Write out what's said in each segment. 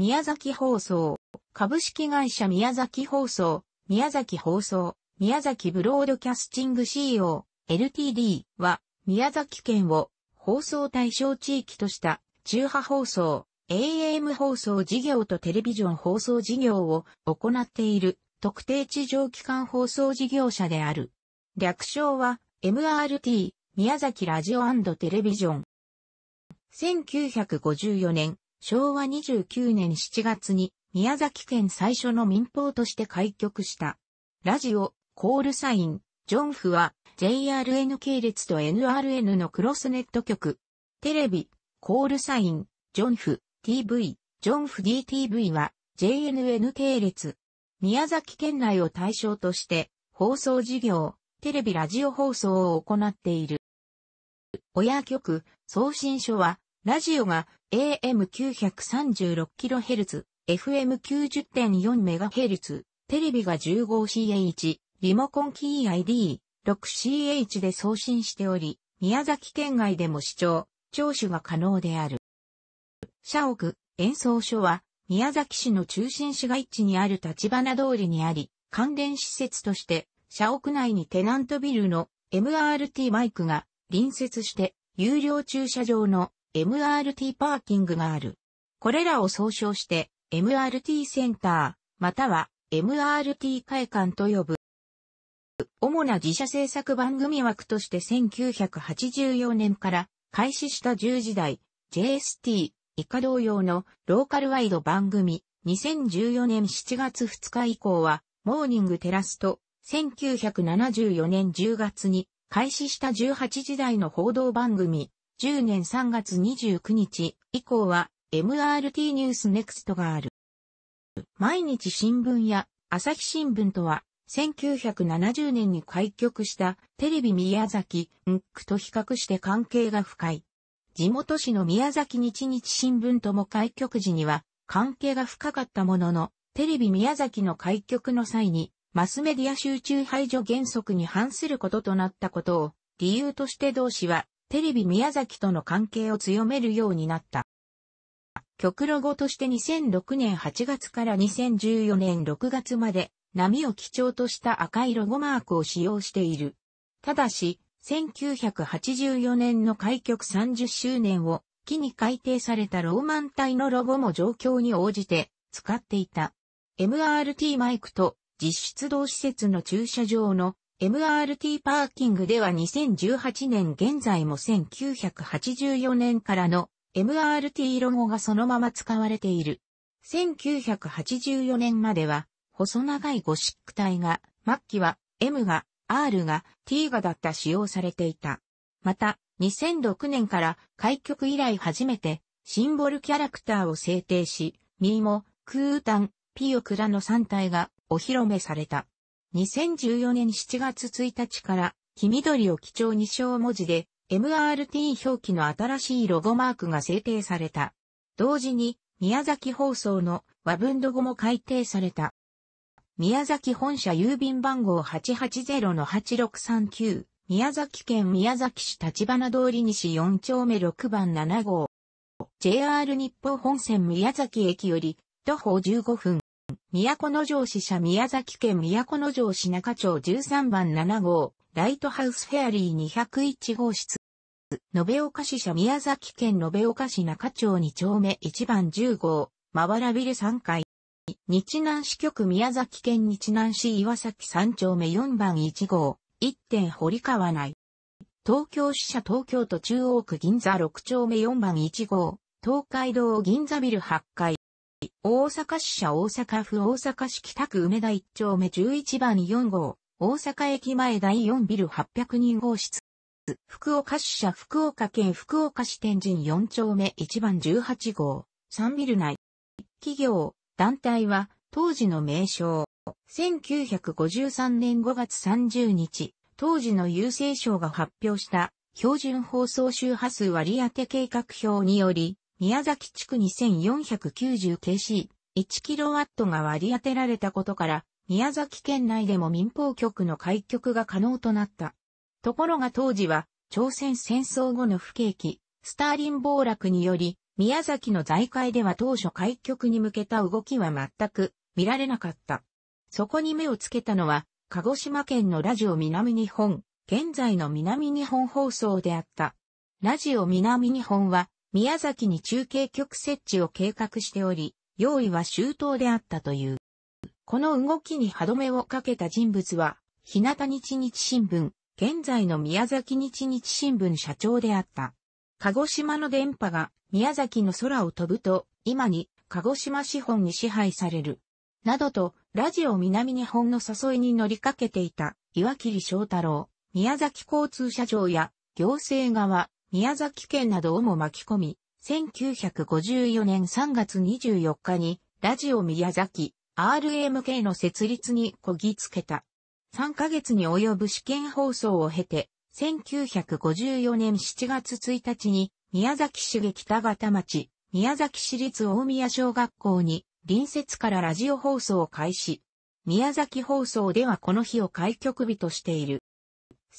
宮崎放送、株式会社宮崎放送、宮崎放送、宮崎ブロードキャスティング CO、LTD は、宮崎県を放送対象地域とした中波放送、AM 放送事業とテレビジョン放送事業を行っている特定地上機関放送事業者である。略称は MRT 宮崎ラジオテレビジョン。1954年昭和29年7月に宮崎県最初の民放として開局した。ラジオ、コールサイン、ジョンフは JRN 系列と NRN のクロスネット局。テレビ、コールサイン、ジョンフ、TV、ジョンフ DTV は JNN 系列。宮崎県内を対象として放送事業、テレビラジオ放送を行っている。親局、送信所は、ラジオが AM936kHz、FM90.4MHz、テレビが 15CH、リモコンキー ID6CH で送信しており、宮崎県外でも視聴、聴取が可能である。社屋、演奏所は、宮崎市の中心市街地にある立花通りにあり、関連施設として、社屋内にテナントビルの MRT マイクが隣接して、有料駐車場の MRT パーキングがある。これらを総称して MRT センター、または MRT 会館と呼ぶ。主な自社制作番組枠として1984年から開始した10時台 JST 以下同様のローカルワイド番組、2014年7月2日以降は、モーニングテラスと、1974年10月に開始した18時台の報道番組、10年3月29日以降は MRT ニュースネクストがある。毎日新聞や朝日新聞とは1970年に開局したテレビ宮崎んくと比較して関係が深い。地元紙の宮崎日日新聞とも開局時には関係が深かったものの、テレビ宮崎の開局の際にマスメディア集中排除原則に反することとなったことを理由として同氏はテレビ宮崎との関係を強めるようになった。極ロゴとして2006年8月から2014年6月まで波を基調とした赤いロゴマークを使用している。ただし、1984年の開局30周年を機に改定されたローマン体のロゴも状況に応じて使っていた。MRT マイクと実質同施設の駐車場の MRT パーキングでは2018年現在も1984年からの MRT ロゴがそのまま使われている。1984年までは細長いゴシック体が、末期は M が R が T がだった使用されていた。また、2006年から開局以来初めてシンボルキャラクターを制定し、ミーモ、クータン、ピオクラの3体がお披露目された。2014年7月1日から黄緑を基調に小文字で MRT 表記の新しいロゴマークが制定された。同時に宮崎放送の和文ロゴも改定された。宮崎本社郵便番号880-8639宮崎県宮崎市立花通り西4丁目6番7号 JR 日報本線宮崎駅より徒歩15分都城市社宮崎県都城市中町13番7号、ライトハウスフェアリー201号室。延岡市社宮崎県延岡市中町2丁目1番10号、まわらビル3階。日南市局宮崎県日南市岩崎3丁目4番1号、1点堀川内。東京支社東京都中央区銀座6丁目4番1号、東海道銀座ビル8階。大阪市社大阪府大阪市北区梅田1丁目11番4号、大阪駅前第4ビル8 0人号室。福岡市社福岡県福岡市天神4丁目1番18号、3ビル内。企業、団体は、当時の名称。1953年5月30日、当時の郵政省が発表した標準放送周波数割当計画表により、宮崎地区 2490kc、1kW が割り当てられたことから、宮崎県内でも民放局の開局が可能となった。ところが当時は、朝鮮戦争後の不景気、スターリン暴落により、宮崎の財界では当初開局に向けた動きは全く見られなかった。そこに目をつけたのは、鹿児島県のラジオ南日本、現在の南日本放送であった。ラジオ南日本は、宮崎に中継局設置を計画しており、用意は周到であったという。この動きに歯止めをかけた人物は、日向日日新聞、現在の宮崎日日新聞社長であった。鹿児島の電波が宮崎の空を飛ぶと、今に鹿児島資本に支配される。などと、ラジオ南日本の誘いに乗りかけていた、岩切翔太郎、宮崎交通社長や、行政側、宮崎県などをも巻き込み、1954年3月24日に、ラジオ宮崎、RMK の設立にこぎつけた。3ヶ月に及ぶ試験放送を経て、1954年7月1日に、宮崎市北方町、宮崎市立大宮小学校に、隣接からラジオ放送を開始。宮崎放送ではこの日を開局日としている。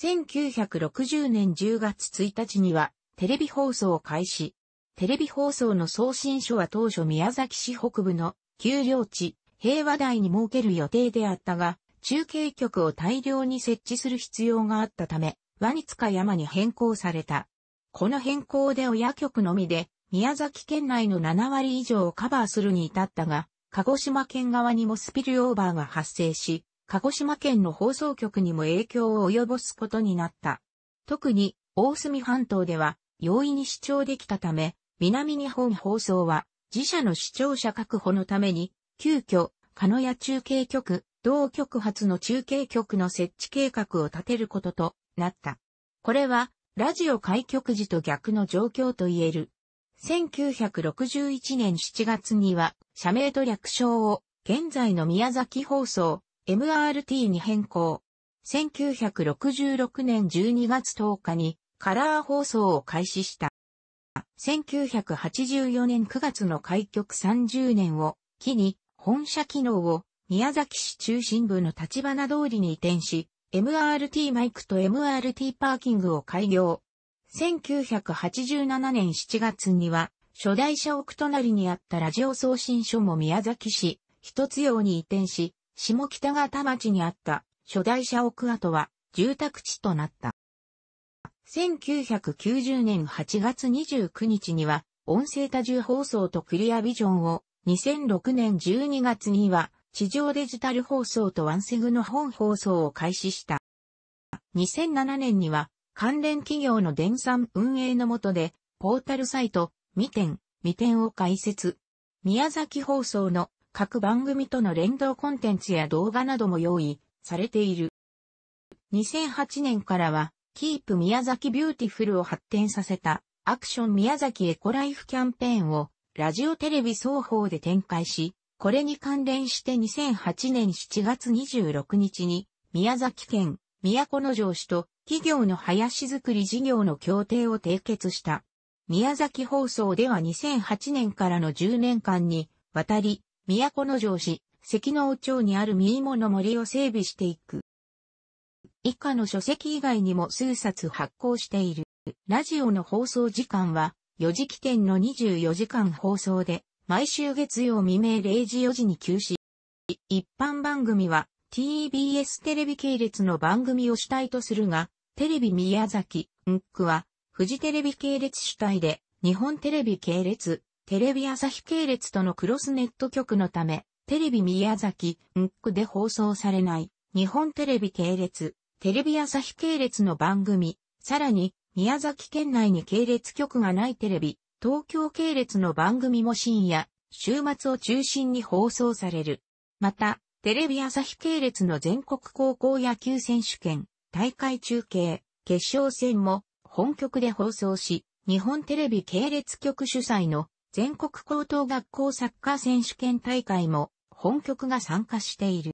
1960年10月1日にはテレビ放送を開始。テレビ放送の送信所は当初宮崎市北部の丘陵地、平和台に設ける予定であったが、中継局を大量に設置する必要があったため、ワニツカ山に変更された。この変更で親局のみで、宮崎県内の7割以上をカバーするに至ったが、鹿児島県側にもスピルオーバーが発生し、鹿児島県の放送局にも影響を及ぼすことになった。特に、大隅半島では、容易に視聴できたため、南日本放送は、自社の視聴者確保のために、急遽、鹿屋中継局、同局発の中継局の設置計画を立てることとなった。これは、ラジオ開局時と逆の状況と言える。1961年7月には、社名と略称を、現在の宮崎放送、MRT に変更。1966年12月10日にカラー放送を開始した。1984年9月の開局30年を機に本社機能を宮崎市中心部の立花通りに移転し、MRT マイクと MRT パーキングを開業。1987年7月には、初代社屋隣にあったラジオ送信所も宮崎市、一つ用に移転し、下北方町にあった初代社屋跡は住宅地となった。1990年8月29日には音声多重放送とクリアビジョンを2006年12月には地上デジタル放送とワンセグの本放送を開始した。2007年には関連企業の電産運営のもとでポータルサイト、未点、未点を開設。宮崎放送の各番組との連動コンテンツや動画なども用意されている。2008年からは、キープ宮崎ビューティフルを発展させた、アクション宮崎エコライフキャンペーンを、ラジオテレビ双方で展開し、これに関連して2008年7月26日に、宮崎県、都城市と企業の林づくり事業の協定を締結した。宮崎放送では2008年からの10年間に、わたり、都城市、関能町にある見芋の森を整備していく。以下の書籍以外にも数冊発行している。ラジオの放送時間は、4時起点の24時間放送で、毎週月曜未明0時4時に休止。一般番組は、TBS テレビ系列の番組を主体とするが、テレビ宮崎、んっくは、フジテレビ系列主体で、日本テレビ系列、テレビ朝日系列とのクロスネット局のため、テレビ宮崎、んくで放送されない、日本テレビ系列、テレビ朝日系列の番組、さらに、宮崎県内に系列局がないテレビ、東京系列の番組も深夜、週末を中心に放送される。また、テレビ朝日系列の全国高校野球選手権、大会中継、決勝戦も本局で放送し、日本テレビ系列局主催の全国高等学校サッカー選手権大会も本局が参加している。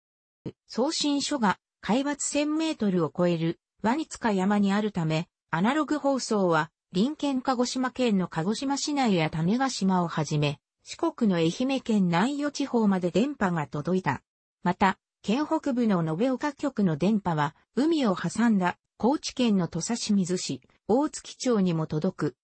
送信所が海抜1000メートルを超えるワニツカ山にあるため、アナログ放送は隣県鹿児島県の鹿児島市内や種子島をはじめ、四国の愛媛県南予地方まで電波が届いた。また、県北部の延岡局の電波は、海を挟んだ高知県の土佐清水市、大月町にも届く。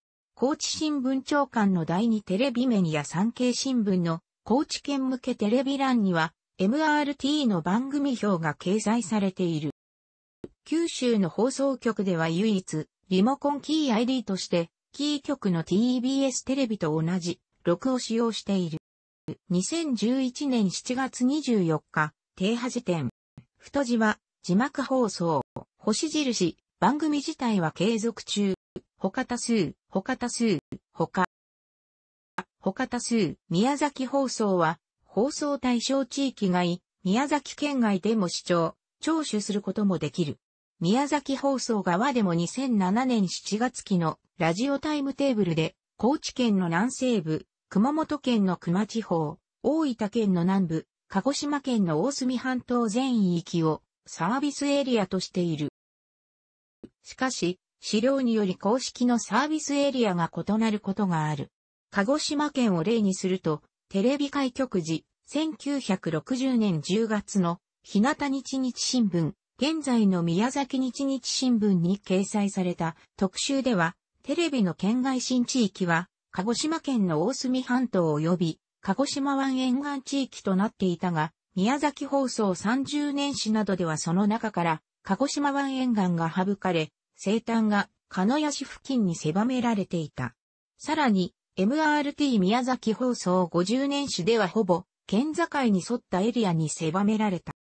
高知新聞長官の第2テレビ面や産経新聞の高知県向けテレビ欄には MRT の番組表が掲載されている。九州の放送局では唯一、リモコンキー ID として、キー局の TBS テレビと同じ、録を使用している。2011年7月24日、停波時点。太字は、字幕放送、星印、番組自体は継続中。他多数、他多数、他。他多数、宮崎放送は、放送対象地域外、宮崎県外でも視聴、聴取することもできる。宮崎放送側でも2007年7月期のラジオタイムテーブルで、高知県の南西部、熊本県の熊地方、大分県の南部、鹿児島県の大隅半島全域をサービスエリアとしている。しかし、資料により公式のサービスエリアが異なることがある。鹿児島県を例にすると、テレビ開局時、1960年10月の日向日日新聞、現在の宮崎日日新聞に掲載された特集では、テレビの県外新地域は、鹿児島県の大隅半島及び、鹿児島湾沿岸地域となっていたが、宮崎放送30年史などではその中から、鹿児島湾沿岸が省かれ、生誕が鹿屋市付近に狭められていた。さらに、MRT 宮崎放送50年史ではほぼ、県境に沿ったエリアに狭められた。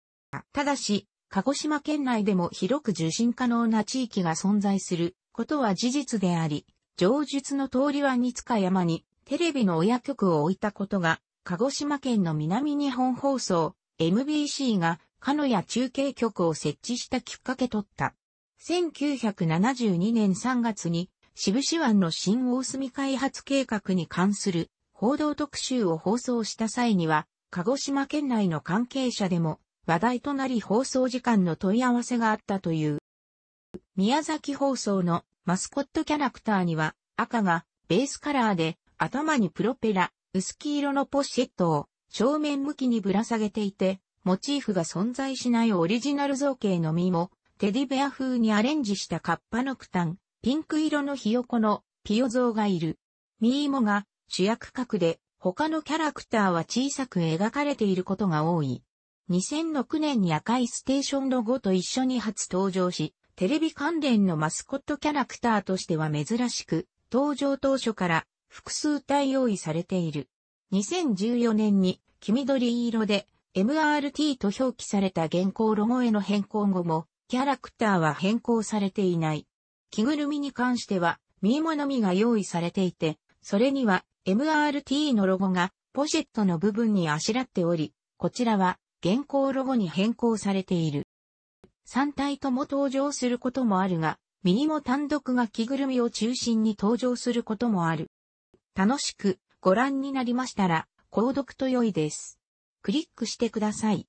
ただし、鹿児島県内でも広く受信可能な地域が存在することは事実であり、上述の通りは二塚山にテレビの親局を置いたことが、鹿児島県の南日本放送 MBC が鹿屋中継局を設置したきっかけとった。1972年3月に渋市湾の新大隅開発計画に関する報道特集を放送した際には、鹿児島県内の関係者でも話題となり放送時間の問い合わせがあったという。宮崎放送のマスコットキャラクターには赤がベースカラーで頭にプロペラ、薄黄色のポシェットを正面向きにぶら下げていて、モチーフが存在しないオリジナル造形の実もテディベア風にアレンジしたカッパのクタン、ピンク色のひよこのピオゾウがいる。ミーモが主役格で他のキャラクターは小さく描かれていることが多い。2006年に赤いステーションロゴと一緒に初登場し、テレビ関連のマスコットキャラクターとしては珍しく、登場当初から複数体用意されている。2014年に黄緑色で MRT と表記された現行ロゴへの変更後もキャラクターは変更されていない。着ぐるみに関しては、ミモのみが用意されていて、それには MRT のロゴがポシェットの部分にあしらっており、こちらは現行ロゴに変更されている。3体とも登場することもあるが、ミニも単独が着ぐるみを中心に登場することもある。楽しくご覧になりましたら、購読と良いです。クリックしてください。